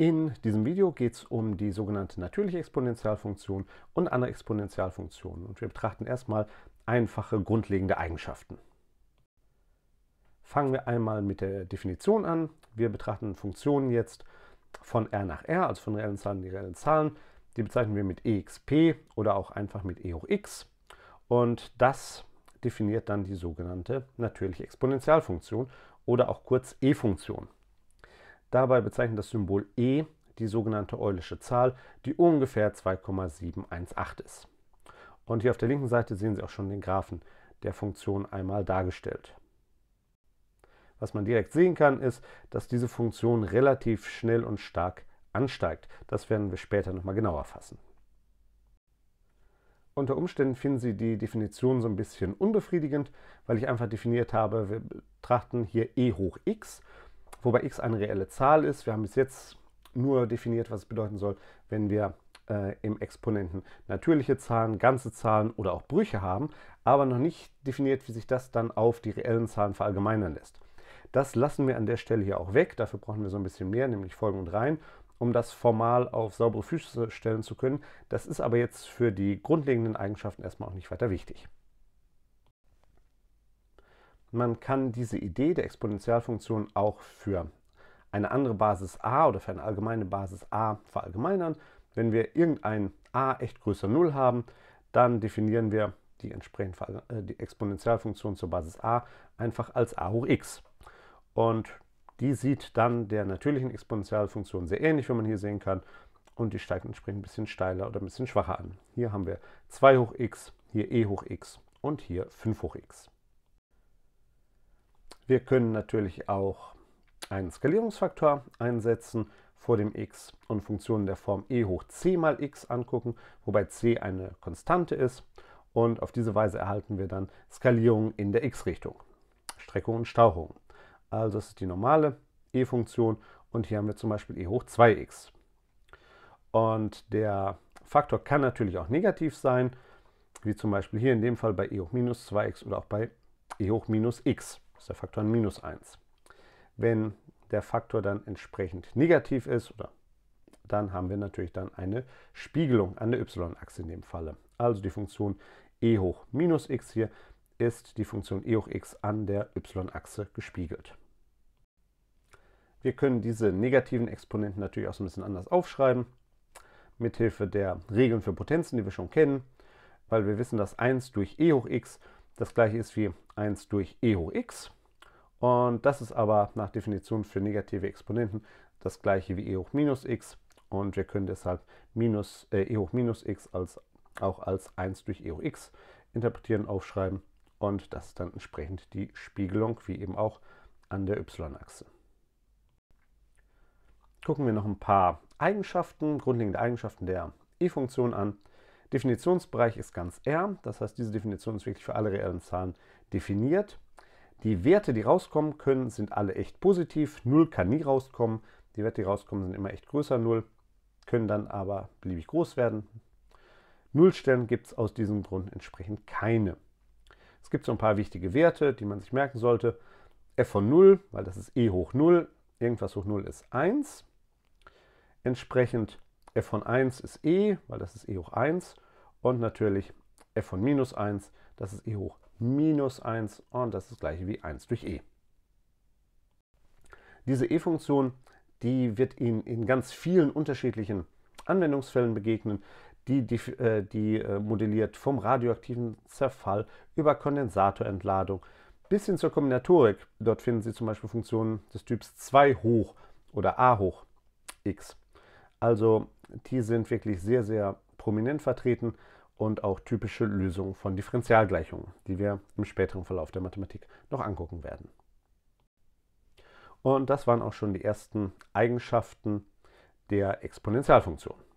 In diesem Video geht es um die sogenannte natürliche Exponentialfunktion und andere Exponentialfunktionen und wir betrachten erstmal einfache grundlegende Eigenschaften. Fangen wir einmal mit der Definition an. Wir betrachten Funktionen jetzt von R nach R, also von reellen Zahlen in die reellen Zahlen. Die bezeichnen wir mit exp oder auch einfach mit e hoch x und das definiert dann die sogenannte natürliche Exponentialfunktion oder auch kurz e-Funktion. Dabei bezeichnet das Symbol E die sogenannte Eulische Zahl, die ungefähr 2,718 ist. Und hier auf der linken Seite sehen Sie auch schon den Graphen der Funktion einmal dargestellt. Was man direkt sehen kann, ist, dass diese Funktion relativ schnell und stark ansteigt. Das werden wir später nochmal genauer fassen. Unter Umständen finden Sie die Definition so ein bisschen unbefriedigend, weil ich einfach definiert habe, wir betrachten hier e hoch x wobei x eine reelle Zahl ist. Wir haben bis jetzt nur definiert, was es bedeuten soll, wenn wir äh, im Exponenten natürliche Zahlen, ganze Zahlen oder auch Brüche haben, aber noch nicht definiert, wie sich das dann auf die reellen Zahlen verallgemeinern lässt. Das lassen wir an der Stelle hier auch weg. Dafür brauchen wir so ein bisschen mehr, nämlich Folgen und Reihen, um das formal auf saubere Füße stellen zu können. Das ist aber jetzt für die grundlegenden Eigenschaften erstmal auch nicht weiter wichtig. Man kann diese Idee der Exponentialfunktion auch für eine andere Basis a oder für eine allgemeine Basis a verallgemeinern. Wenn wir irgendein a echt größer 0 haben, dann definieren wir die, entsprechend, äh, die Exponentialfunktion zur Basis a einfach als a hoch x. Und die sieht dann der natürlichen Exponentialfunktion sehr ähnlich, wie man hier sehen kann. Und die steigt entsprechend ein bisschen steiler oder ein bisschen schwacher an. Hier haben wir 2 hoch x, hier e hoch x und hier 5 hoch x. Wir können natürlich auch einen Skalierungsfaktor einsetzen vor dem x und Funktionen der Form e hoch c mal x angucken, wobei c eine Konstante ist. Und auf diese Weise erhalten wir dann Skalierungen in der x-Richtung, Streckung und Stauchung. Also das ist die normale e-Funktion und hier haben wir zum Beispiel e hoch 2x. Und der Faktor kann natürlich auch negativ sein, wie zum Beispiel hier in dem Fall bei e hoch minus 2x oder auch bei e hoch minus x ist der Faktor ein minus 1. Wenn der Faktor dann entsprechend negativ ist, oder, dann haben wir natürlich dann eine Spiegelung an der y-Achse in dem Falle. Also die Funktion e hoch minus x hier ist die Funktion e hoch x an der y-Achse gespiegelt. Wir können diese negativen Exponenten natürlich auch so ein bisschen anders aufschreiben, mithilfe der Regeln für Potenzen, die wir schon kennen, weil wir wissen, dass 1 durch e hoch x das gleiche ist wie 1 durch e hoch x. Und das ist aber nach Definition für negative Exponenten das gleiche wie e hoch minus x. Und wir können deshalb minus, äh, e hoch minus x als, auch als 1 durch e hoch x interpretieren, aufschreiben. Und das ist dann entsprechend die Spiegelung, wie eben auch an der y-Achse. Gucken wir noch ein paar Eigenschaften, grundlegende Eigenschaften der e-Funktion an. Definitionsbereich ist ganz R, das heißt, diese Definition ist wirklich für alle reellen Zahlen definiert. Die Werte, die rauskommen können, sind alle echt positiv. 0 kann nie rauskommen. Die Werte, die rauskommen, sind immer echt größer 0, können dann aber beliebig groß werden. Nullstellen gibt es aus diesem Grund entsprechend keine. Es gibt so ein paar wichtige Werte, die man sich merken sollte. f von 0, weil das ist e hoch 0, irgendwas hoch 0 ist 1. Entsprechend f von 1 ist e, weil das ist e hoch 1. Und natürlich f von minus 1, das ist e hoch minus 1 und das ist das gleiche wie 1 durch e. Diese e-Funktion, die wird Ihnen in ganz vielen unterschiedlichen Anwendungsfällen begegnen. Die, äh, die, die äh, modelliert vom radioaktiven Zerfall über Kondensatorentladung bis hin zur Kombinatorik. Dort finden Sie zum Beispiel Funktionen des Typs 2 hoch oder a hoch x. Also die sind wirklich sehr, sehr prominent vertreten und auch typische Lösungen von Differentialgleichungen, die wir im späteren Verlauf der Mathematik noch angucken werden. Und das waren auch schon die ersten Eigenschaften der Exponentialfunktion.